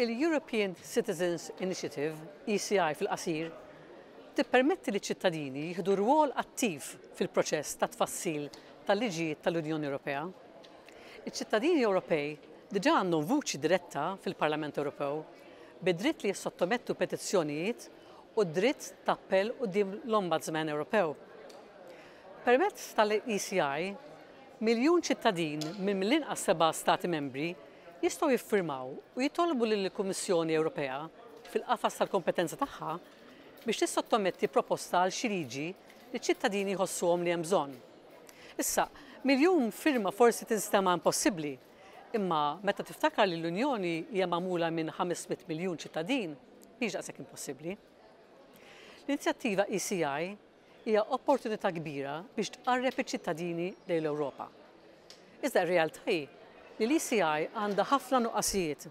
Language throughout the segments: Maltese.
Il-European Citizens Initiative, ECI fil-qasir, tippermetti li ċittadini jihdu rwol attiv fil-proċess ta' tfassil tal-liġijiet tal-Unjoni Ewropea. Iċ-ċittadini Ewropej diġa għandhom vuċi diretta fil-Parlament Ewropew bi dritt li jissottomettu petizzjonijiet u dritt ta' appell u dim l-Ombudsman Ewropew. Permezz tal-ECI, miljun ċittadin minn mill-inqas seba' stati membri jistgħu jiffirmaw u jitolbu lill-Kummissjoni Ewropea fil-qafas tal-kompetenza tagħha biex tissottometti proposta għal xi li ċittadini għom li hemm bżonn. Issa, miljum firma forsi tinstema impossibbli, imma meta tiftakar li l-Unjoni hija magħmula minn 500 miljun ċittadin, mhix daqshekk impossibbli. L-inizjattiva ECI hija opportunità kbira biex tqarreb iċ-ċittadini lejn l-Ewropa. Iżda r-realtà li l-ECI għandha ħafna nuqqasijiet.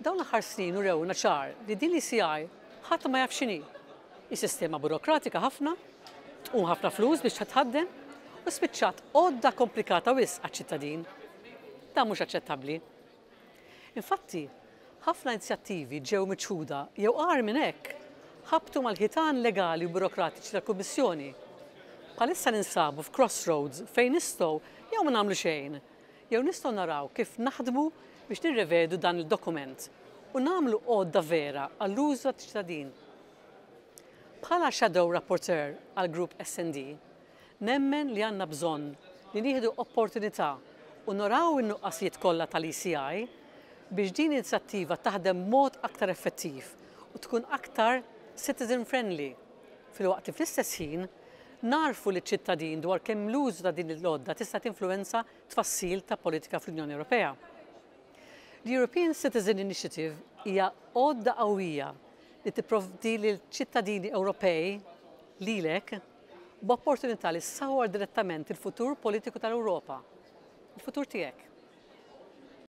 Dawn l ħar snin u rewna ċar li din l-ECI ħadd ma jaf x'inhi. Is-sistema burokratika ħafna, tqum ħafna flus biex tħaddem u spiċċat għodda komplikata wis għaċ-ċittadin. Da mhux aċċettabbli. Infatti, ħafna inizjattivi ġew miċħuda jew qar minn hekk ħabtu mal-ħitan legali u burokratiċi tal-Kummissjoni. Palissa ninsabu f'crossroads fejn nistgħu jew ma nagħmlu xejn jew nistgħu naraw kif naħdmu biex nirrevedu dan il-dokument u nagħmlu għodda vera għall-użu għat-ċittadin. Bħala shadow rapporteur għal grupp SD, nemmen li għanna bżonn li nieħdu opportunità u noraw in-nuqqasijiet kollha tal-ECI biex din inizjattiva taħdem mod aktar effettiv u tkun aktar citizen friendly fil-waqt fl-istess ħin narfu li ċittadin dwar kemm l-użu ta' din il-lodda tista' tinfluenza tfassil ta' politika fl-Unjoni Ewropea. L-European Citizen Initiative hija għodda qawwija li tipprovdi lil ċittadini Ewropej lilek b'opportunità li ssawar direttament il-futur politiku tal-Ewropa, il-futur tiegħek.